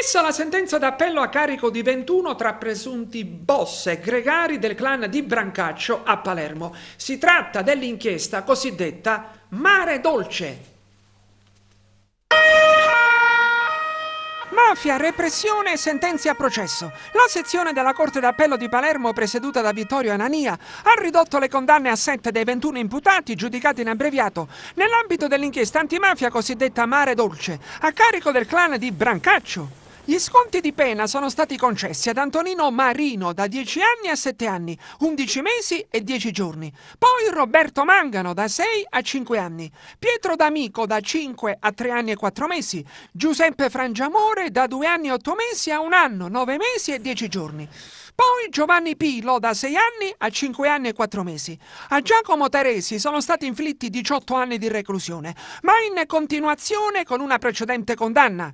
Ammessa la sentenza d'appello a carico di 21 tra presunti boss e gregari del clan di Brancaccio a Palermo. Si tratta dell'inchiesta cosiddetta Mare Dolce. Mafia, repressione e sentenze a processo. La sezione della Corte d'Appello di Palermo, presieduta da Vittorio Anania, ha ridotto le condanne a 7 dei 21 imputati giudicati in abbreviato nell'ambito dell'inchiesta antimafia cosiddetta Mare Dolce, a carico del clan di Brancaccio. Gli sconti di pena sono stati concessi ad Antonino Marino da 10 anni a 7 anni, 11 mesi e 10 giorni, poi Roberto Mangano da 6 a 5 anni, Pietro D'Amico da 5 a 3 anni e 4 mesi, Giuseppe Frangiamore da 2 anni e 8 mesi a 1 anno, 9 mesi e 10 giorni. Poi Giovanni Pilo da 6 anni a 5 anni e 4 mesi. A Giacomo Teresi sono stati inflitti 18 anni di reclusione, ma in continuazione con una precedente condanna.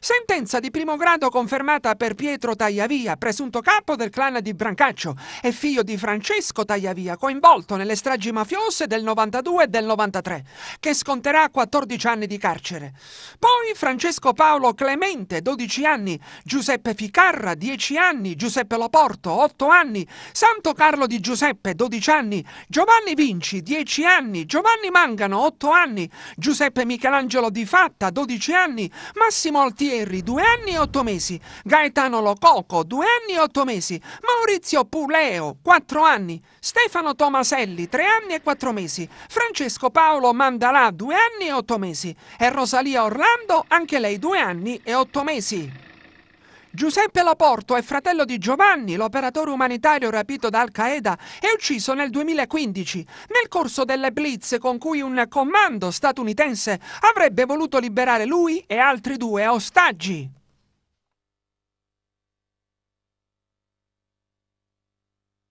Sentenza di primo grado confermata per Pietro Tagliavia, presunto capo del clan di Brancaccio e figlio di Francesco Tagliavia, coinvolto nelle stragi mafiose del 92 e del 93, che sconterà 14 anni di carcere. Poi Francesco Paolo Clemente, 12 anni, Giuseppe Ficarra, 10 anni, Giuseppe Loporto, Porto, 8 anni, Santo Carlo di Giuseppe, 12 anni, Giovanni Vinci, 10 anni, Giovanni Mangano, 8 anni, Giuseppe Michelangelo di Fatta, 12 anni, Massimo Altieri, 2 anni e 8 mesi, Gaetano Lococo, 2 anni e 8 mesi, Maurizio Puleo, 4 anni, Stefano Tomaselli, 3 anni e 4 mesi, Francesco Paolo Mandalà, 2 anni e 8 mesi e Rosalia Orlando, anche lei 2 anni e 8 mesi. Giuseppe Laporto è fratello di Giovanni, l'operatore umanitario rapito da Al-Qaeda e ucciso nel 2015, nel corso delle blitz con cui un comando statunitense avrebbe voluto liberare lui e altri due ostaggi.